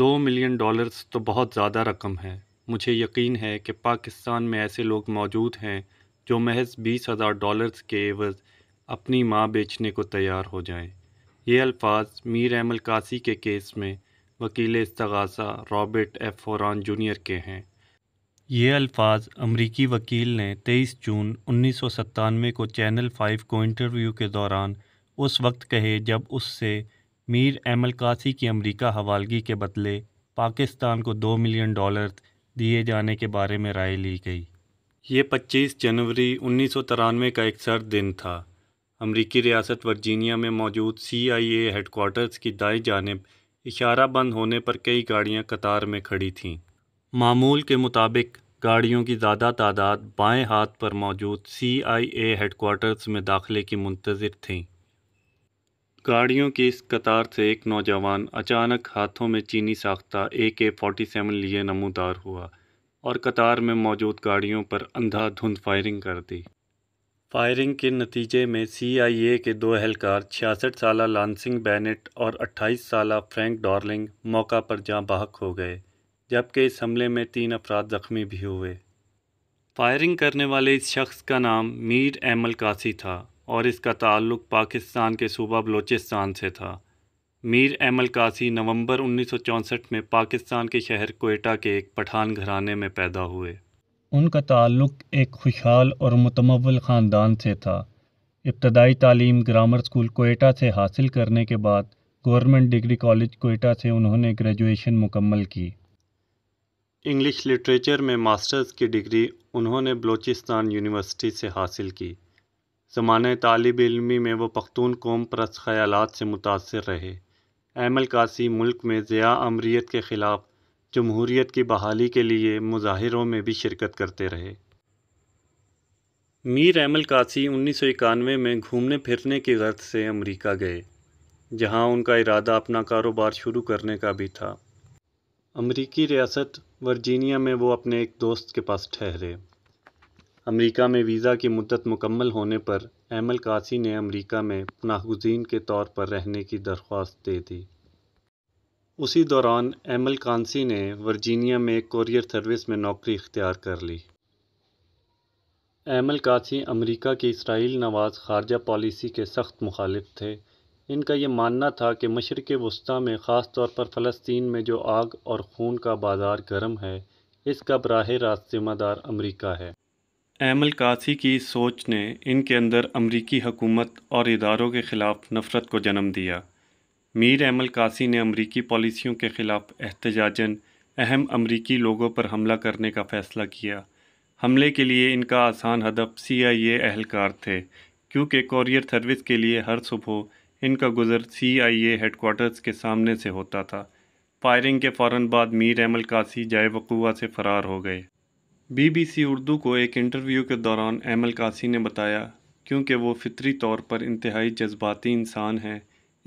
दो million dollars तो बहुत ज़्यादा रकम है मुझे यकीन है कि पाकिस्तान में ऐसे लोग मौजूद हैं जो महज बीस हज़ार डॉलर्स के एवज़ अपनी माँ बेचने को तैयार हो जाएं। ये अल्फाज मीर अहमल कासी के केस में वकील इस्तगासा रॉबर्ट एफ फौरान जूनियर के हैं ये अल्फाज अमरीकी वकील ने 23 जून उन्नीस को चैनल फाइव को इंटरव्यू के दौरान उस वक्त कहे जब उससे मीर एमल कासी की अमेरिका हवालगी के बदले पाकिस्तान को दो मिलियन डॉलर दिए जाने के बारे में राय ली गई ये 25 जनवरी उन्नीस का एक सर्द दिन था अमरीकी रियासत वर्जीनिया में मौजूद सी आई ए हेडकोार्टर्स की दाई जानब इशारा बंद होने पर कई गाड़ियां कतार में खड़ी थीं मामूल के मुताबिक गाड़ियों की ज़्यादा तादाद बाएं हाथ पर मौजूद सी आई ए में दाखिले की मुंतज़र थीं गाड़ियों की इस कतार से एक नौजवान अचानक हाथों में चीनी साख्ता ए के फोर्टी सेवन लिए नमोदार हुआ और कतार में मौजूद गाड़ियों पर अंधाधुंध फायरिंग कर दी फायरिंग के नतीजे में सीआईए के दो अहलकार छियासठ साल लानसिंग बैनेट और 28 साल फ्रैंक डॉर्लिंग मौका पर जहाँ बहक हो गए जबकि इस हमले में तीन अफराद ज़ख्मी भी हुए फायरिंग करने वाले इस शख्स का नाम मीर एमल कासी था और इसका ताल्लुक़ पाकिस्तान के सूबा बलोचिस्तान से था मीर एमल कासी नवंबर 1964 में पाकिस्तान के शहर कोयटा के एक पठान घराने में पैदा हुए उनका ताल्लुक़ एक खुशहाल और मतमल ख़ानदान से था इब्तदाई तालीम ग्रामर स्कूल कोयटा से हासिल करने के बाद गवर्नमेंट डिग्री कॉलेज कोयटा से उन्होंने ग्रेजुएशन मुकम्मल की इंग्लिश लिटरेचर में मास्टर्स की डिग्री उन्होंने बलूचिस्तान यूनिवर्सिटी से हासिल की जमान तालब इलमी में वो पख्तून कौम परस्त ख्याल से मुतासर रहे अहमल कासी मुल्क में ज़िया अमरीत के ख़िलाफ़ जमहूरीत की बहाली के लिए मुजाहरों में भी शिरकत करते रहे मीर एमल कासी उन्नीस सौ इक्यानवे में घूमने फिरने की गर्ज से अमरीका गए जहाँ उनका इरादा अपना कारोबार शुरू करने का भी था अमरीकी रियासत वर्जीनिया में वो अपने एक दोस्त के पास ठहरे अमेरिका में वीज़ा की मुद्दत मुकम्मल होने पर एमल कासी ने अमेरिका में पनाहगुजीन के तौर पर रहने की दरख्वास्त दे दी उसी दौरान एमल कांसी ने वर्जीनिया में कोरियर सर्विस में नौकरी इख्तियार कर ली एमल कासी अमेरिका की इसराइल नवाज खारजा पॉलिसी के सख्त मुखालिफ थे इनका यह मानना था कि मशरक़ वस्ती में ख़ास तौर पर फ़लस्तीन में जो आग और खून का बाज़ार गर्म है इसका बरह रास्त ज़िम्मेदार अमरीका है एमल कासी की सोच ने इनके अंदर अमरीकी हकूमत और इदारों के ख़िलाफ़ नफ़रत को जन्म दिया मीर एमल कासी ने अमरीकी पॉलिसियों के ख़िलाफ़ एहतजाजन अहम अमरीकी लोगों पर हमला करने का फ़ैसला किया हमले के लिए इनका आसान हदफ सी आई ए एहलकार थे क्योंकि कॉरियर सर्विस के लिए हर सुबह इनका गुज़र सी आई ए हेडकोार्टर्स के सामने से होता था फायरिंग के फ़ौर बाद मीर एमल कासी जाए वकूआ से फ़रार हो गए बीबीसी उर्दू को एक इंटरव्यू के दौरान एमल कासी ने बताया क्योंकि वो फ़ितरी तौर पर इंतहाई जज्बाती इंसान हैं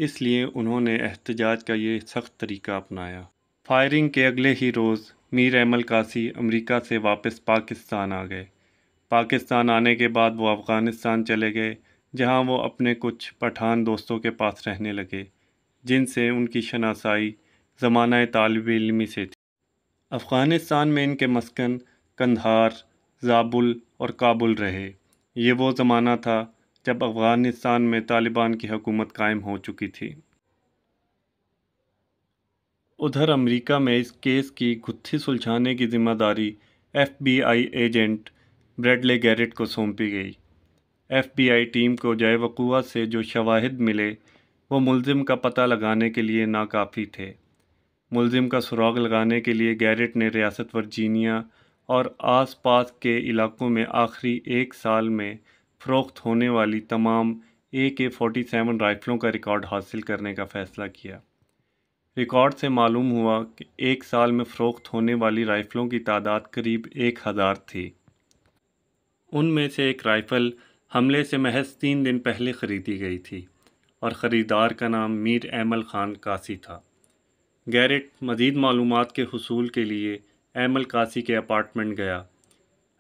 इसलिए उन्होंने एहतजाज का ये सख्त तरीका अपनाया फायरिंग के अगले ही रोज़ मीर एमल कासी अमेरिका से वापस पाकिस्तान आ गए पाकिस्तान आने के बाद वो अफ़गानिस्तान चले गए जहाँ वो अपने कुछ पठान दोस्तों के पास रहने लगे जिनसे उनकी शनासाई ज़माना तालब इलमी से थी अफ़गानिस्तान में इनके मस्कन कंधार जाबुल और काबुल रहे ये वो ज़माना था जब अफ़गानिस्तान में तालिबान की हुकूमत कायम हो चुकी थी उधर अमेरिका में इस केस की गुत्थी सुलझाने की जिम्मेदारी एफबीआई एजेंट ब्रेडले गैरेट को सौंपी गई एफबीआई टीम को जय वकूआ से जो शवाहद मिले वो मुलजिम का पता लगाने के लिए नाकाफ़ी थे मुलजिम का सुराग लगाने के लिए गैरेट ने रियासत वर्जीनिया और आसपास के इलाकों में आखिरी एक साल में फ़रोख्त होने वाली तमाम ए के फोर्टी सेवन राइफ़लों का रिकॉर्ड हासिल करने का फ़ैसला किया रिकॉर्ड से मालूम हुआ कि एक साल में फ़रोख्त होने वाली राइफ़लों की तादाद करीब एक हज़ार थी उनमें से एक राइफ़ल हमले से महज तीन दिन पहले ख़रीदी गई थी और ख़रीदार का नाम मीर अहमल ख़ान कासी था गैरेट मज़ीद मालूम के हसूल के लिए एमल कासी के अपार्टमेंट गया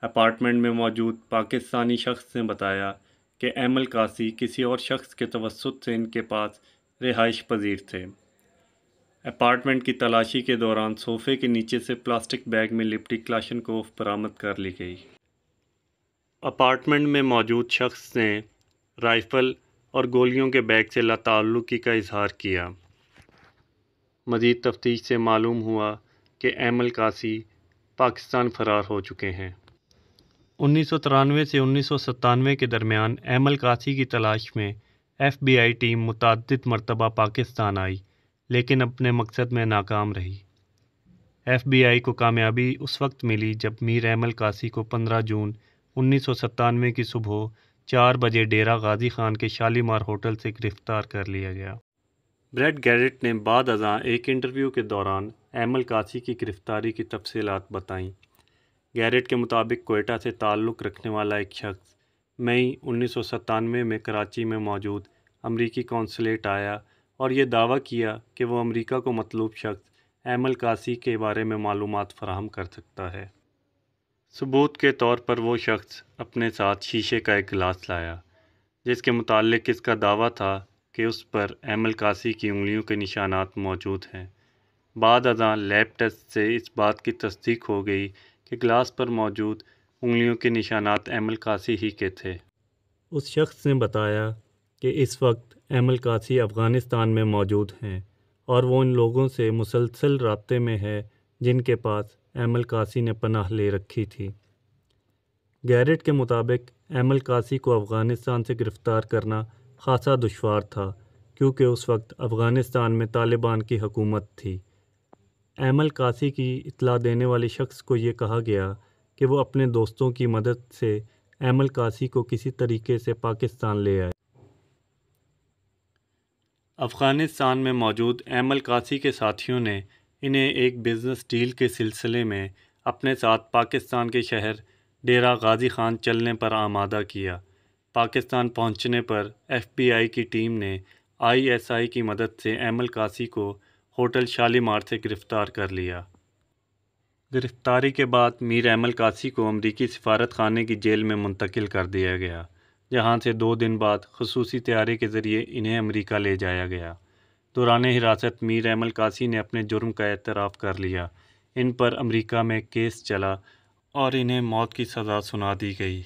अपार्टमेंट में मौजूद पाकिस्तानी शख्स ने बताया कि एमल कासी किसी और शख्स के तवसत से इनके पास रिहाइश पजीर थे अपार्टमेंट की तलाशी के दौरान सोफे के नीचे से प्लास्टिक बैग में लिपटी क्लाशन कोफ बरामद कर ली गई अपार्टमेंट में मौजूद शख्स ने राइफ़ल और गोलियों के बैग से लाताल्लुकी का इजहार किया मज़ीद तफ्तीश से मालूम हुआ कि एमल कासी पाकिस्तान फ़रार हो चुके हैं उन्नीस सौ तिरानवे से उन्नीस सौ सत्तानवे के दरमियान एमल कासी की तलाश में एफ बी आई टीम मुतद मरतबा पाकिस्तान आई लेकिन अपने मकसद में नाकाम रही एफ बी आई को कामयाबी उस वक्त मिली जब मीर एमल कासी को पंद्रह जून उन्नीस सौ सत्तानवे की सुबह चार बजे डेरा गाजी खान के शालीमार होटल से गिरफ़्तार कर लिया गया ब्रेड गैरेट ने बाद अजा एक इंटरव्यू के दौरान एमल कासी की गिरफ्तारी की तफसीत बताईं गैरेट के मुताबिक कोयटा से ताल्लुक़ रखने वाला एक शख्स मई उन्नीस में कराची में मौजूद अमरीकी कौंसलेट आया और ये दावा किया कि वो अमरीका को मतलूब शख्स एमल कासी के बारे में मालूम फ़राहम कर सकता है सबूत के तौर पर वो शख्स अपने साथ शीशे का एक गिलास लाया जिसके मुतल इसका दावा था कि उस पर एमल कासी की उंगलियों के निशानात मौजूद हैं बाद अदा लैब टेस्ट से इस बात की तस्दीक हो गई कि ग्लास पर मौजूद उंगलियों के निशानात एमल कासी ही के थे उस शख्स ने बताया कि इस वक्त एमल कासी अफ़गानिस्तान में मौजूद हैं और वो इन लोगों से मुसलसल रबते में है जिनके पास एमल कासी ने पनाह ले रखी थी गैरट के मुताबिक एमल कासी को अफ़गानिस्तान से गिरफ़्तार करना खासा दुशवार था क्योंकि उस वक्त अफ़गानिस्तान में तालिबान की हकूमत थी एमल कासी की इतला देने वाले शख्स को ये कहा गया कि वो अपने दोस्तों की मदद से एमल कासी को किसी तरीके से पाकिस्तान ले आए अफ़गानिस्तान में मौजूद एमल कासी के साथियों ने इन्हें एक बिज़नेस डील के सिलसिले में अपने साथ पाकिस्तान के शहर डेरा गाजी खान चलने पर आमादा किया पाकिस्तान पहुंचने पर एफबीआई की टीम ने आईएसआई की मदद से एमल कासी को होटल शालीमार से गिरफ़्तार कर लिया गिरफ़्तारी के बाद मीर एमल कासी को अमरीकी सफारत खाने की जेल में मुंतकिल कर दिया गया जहां से दो दिन बाद खसूसी तैयारी के ज़रिए इन्हें अमरीका ले जाया गया दौरान हिरासत मीर एमल कासी ने अपने जुर्म का एतराफ़ कर लिया इन पर अमरीका में केस चला और इन्हें मौत की सज़ा सुना दी गई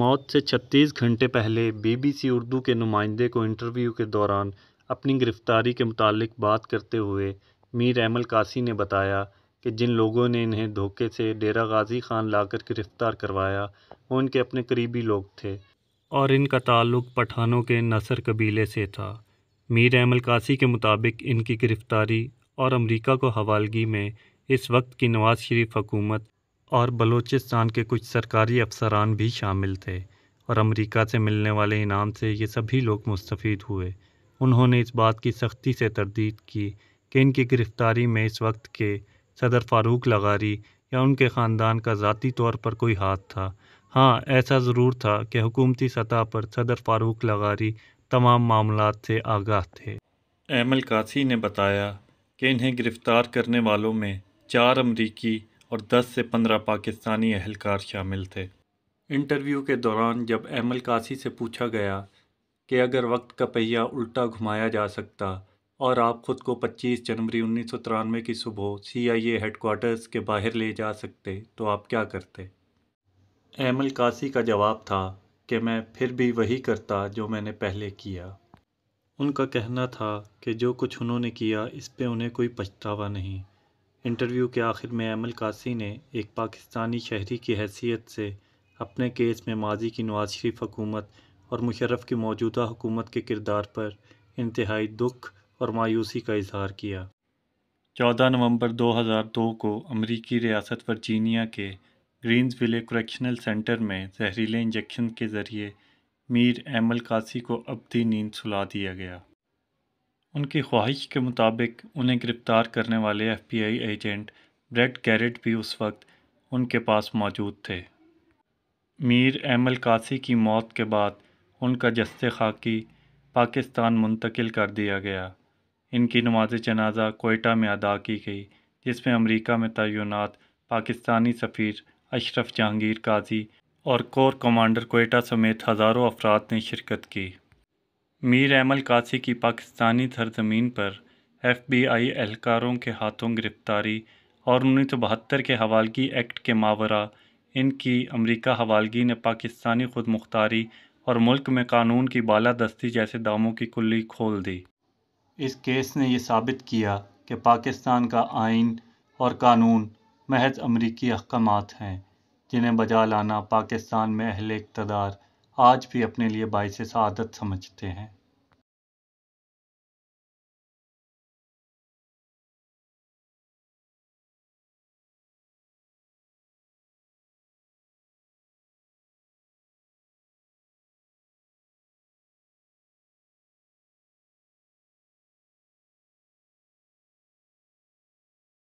मौत से छत्तीस घंटे पहले बीबीसी उर्दू के नुमाइंदे को इंटरव्यू के दौरान अपनी गिरफ़्तारी के मुतालिक बात करते हुए मीर अहमल कासी ने बताया कि जिन लोगों ने इन्हें धोखे से डेरा गाज़ी खान लाकर गिरफ़्तार करवाया वो इनके अपने करीबी लोग थे और इनका ताल्लुक़ पठानों के नसर कबीले से था मीर अहमल कासी के मुताबिक इनकी गिरफ़्तारी और अमरीका को हवालगी में इस वक्त की नवाज़ शरीफ हुकूमत और बलूचिस्तान के कुछ सरकारी अफसरान भी शामिल थे और अमेरिका से मिलने वाले इनाम से ये सभी लोग मुस्तफ़ हुए उन्होंने इस बात की सख्ती से तरदीद की कि इनकी गिरफ़्तारी में इस वक्त के सदर फारूक लगारी या उनके ख़ानदान का ज़ाती तौर पर कोई हाथ था हाँ ऐसा ज़रूर था कि हुकूमती सतह पर सदर फारूक लगारी तमाम मामलों से आगाह थे एमल कासी ने बताया कि इन्हें गिरफ़्तार करने वालों में चार अमरीकी और 10 से 15 पाकिस्तानी अहलकार शामिल थे इंटरव्यू के दौरान जब एमल कासी से पूछा गया कि अगर वक्त का पहिया उल्टा घुमाया जा सकता और आप ख़ुद को 25 जनवरी उन्नीस की सुबह सीआईए हेडक्वार्टर्स के बाहर ले जा सकते तो आप क्या करते एमल कासी का जवाब था कि मैं फिर भी वही करता जो मैंने पहले किया उनका कहना था कि जो कुछ उन्होंने किया इस पे उन्हें कोई पछतावा नहीं इंटरव्यू के आखिर में अमल कासी ने एक पाकिस्तानी शहरी की हैसियत से अपने केस में माजी की नवाज शरीफ हुकूमत और मुशरफ़ की मौजूदा हुकूमत के किरदार पर इंतहाई दुख और मायूसी का इजहार किया 14 नवंबर 2002 को अमरीकी रियासत वर्जीनिया के विले क्रैक्शनल सेंटर में जहरीले इंजेक्शन के ज़रिए मीर एमल कासी को अबदी नींद सुला दिया गया उनकी ख्वाहिश के मुताबिक उन्हें गिरफ़्तार करने वाले एफबीआई एजेंट ब्रेड कैरेट भी उस वक्त उनके पास मौजूद थे मीर एमल कासी की मौत के बाद उनका जस्ते खाकी पाकिस्तान मुंतकिल कर दिया गया इनकी नमाज जनाजा कोयटा में अदा की गई जिसमें अमरीका में तयनत पाकिस्तानी सफ़ीर अशरफ जहांगीर काजी और कोर कमांडर कोयटा समेत हज़ारों अफराद ने शिरकत की मीर अहमल कासी की पाकिस्तानी सरजमीन पर एफबीआई एहलकारों के हाथों गिरफ्तारी और उन्नीस सौ बहत्तर के हवालगी एक्ट के मावरा इनकी अमरीका हवालगी ने पाकिस्तानी खुद मुख्तारी और मुल्क में कानून की बालादस्ती जैसे दामों की कुल्ली खोल दी इस केस ने यह साबित किया कि पाकिस्तान का आइन और कानून महज अमरीकी अहकाम हैं जिन्हें बजा लाना पाकिस्तान में अहल इकतदार आज भी अपने लिए बायस आदत समझते हैं